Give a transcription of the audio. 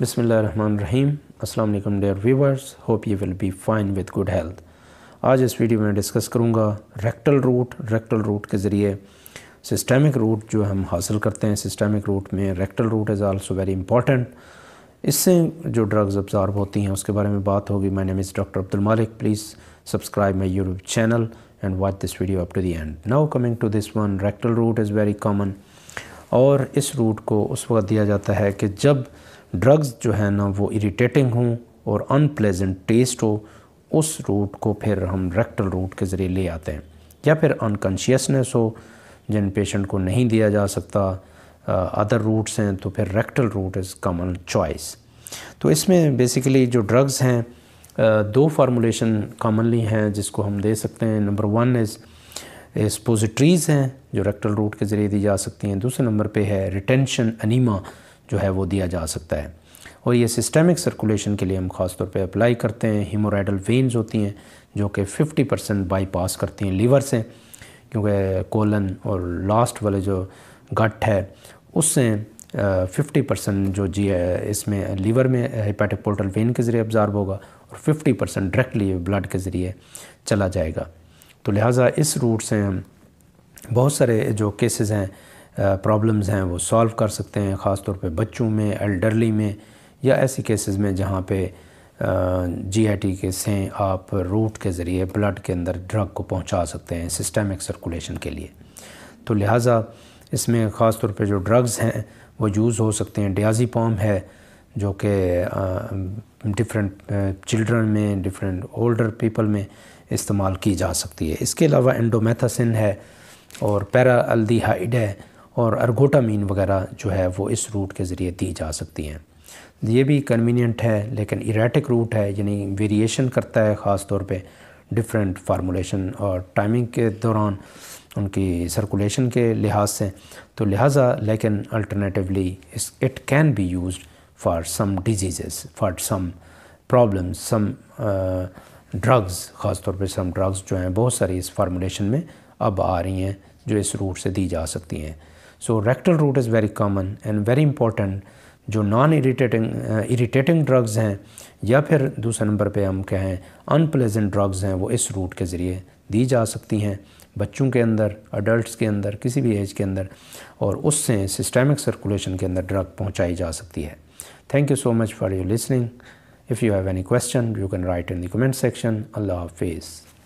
बिसमीम् अल्लाम dear viewers hope you will be fine with good health आज इस video में डिस्कस करूँगा रेक्टल रूट रेक्टल रूट के ज़रिए सिस्टमिक रूट जो हम हासिल करते हैं सिस्टमिक रूट में rectal route is also very important इससे जो ड्रग्स ऑब्जॉर्व होती हैं उसके बारे में बात होगी my name doctor Abdul Malik please subscribe my YouTube channel and watch this video up to the end now coming to this one rectal route is very common और इस रूट को उस वक्त दिया जाता है कि जब ड्रग्स जो है ना वो इरिटेटिंग हों और अनप्लेजेंट टेस्ट हो उस रूट को फिर हम रेक्टल रूट के ज़रिए ले आते हैं या फिर अनकन्शियसनेस हो जिन पेशेंट को नहीं दिया जा सकता अदर रूट्स हैं तो फिर rectal route is common choice तो इसमें बेसिकली जो ड्रग्स हैं दो फार्मूलेशन कॉमनली हैं जिसको हम दे सकते हैं नंबर वन इज़ एक्सपोजिट्रीज़ हैं जो रेक्टल रूट के ज़रिए दी जा सकती हैं दूसरे नंबर पे है रिटेंशन अनीमा जो है वो दिया जा सकता है और ये सिस्टमिक सर्कुलेशन के लिए हम ख़ास तौर पे अप्लाई करते हैं हीमोराइडल वेन्स होती हैं जो कि 50 परसेंट बाईपास करती हैं लीवर से क्योंकि कोलन और लास्ट वाले जो गट है उससे फिफ्टी परसेंट जो जी इसमें लीवर में हेपेटिक पोर्टल वेन के ज़रिए ऑब्ज़ार्व होगा और फिफ्टी परसेंट डायरेक्टली ब्लड के ज़रिए चला जाएगा तो लिहाजा इस रूट से बहुत सारे जो केसेज़ हैं प्रॉब्लम्स हैं वो सॉल्व कर सकते हैं ख़ास तौर पे बच्चों में एल्डरली में या ऐसी केसेस में जहाँ पे जी आई टी के से आप रूट के ज़रिए ब्लड के अंदर ड्रग को पहुँचा सकते हैं सिस्टमिक सर्कुलेशन के लिए तो लिहाजा इसमें ख़ास तौर पर जो ड्रग्स हैं वो यूज़ हो सकते हैं डियाजी पॉम है जो कि डिफरेंट चिल्ड्रन में डिफरेंट ओल्डर पीपल में इस्तेमाल की जा सकती है इसके अलावा एंडोमेथासिन है और पैरा अल्दीहाइड है और मीन वगैरह जो है वो इस रूट के ज़रिए दी जा सकती हैं ये भी कन्वीनियंट है लेकिन इराटिक रूट है यानी वेरिएशन करता है ख़ास तौर पे डिफरेंट फार्मूलेशन और टाइमिंग के दौरान उनकी सर्कुलेशन के लिहाज से तो लिहाजा लेकिन अल्टरनेटिवली इस it can be use for some disease for some problem some drugs ख़ास तौर पे सम ड्रग्स जो हैं बहुत सारी इस फार्मूलेशन में अब आ रही हैं जो इस रूट से दी जा सकती हैं so rectal route is very common and very important जो नॉन इरीटेटिंग इरीटेटिंग ड्रग्स हैं या फिर दूसरे नंबर पे हम कहें अनप्लेजेंट ड्रग्स हैं वो इस रूट के ज़रिए दी जा सकती हैं बच्चों के अंदर अडल्ट के अंदर किसी भी एज के अंदर और उससे सिस्टमिक सर्कुलेशन के अंदर ड्रग पहुंचाई जा सकती है thank you so much for your listening if you have any question you can write in the comment section अल्लाह हाफिज़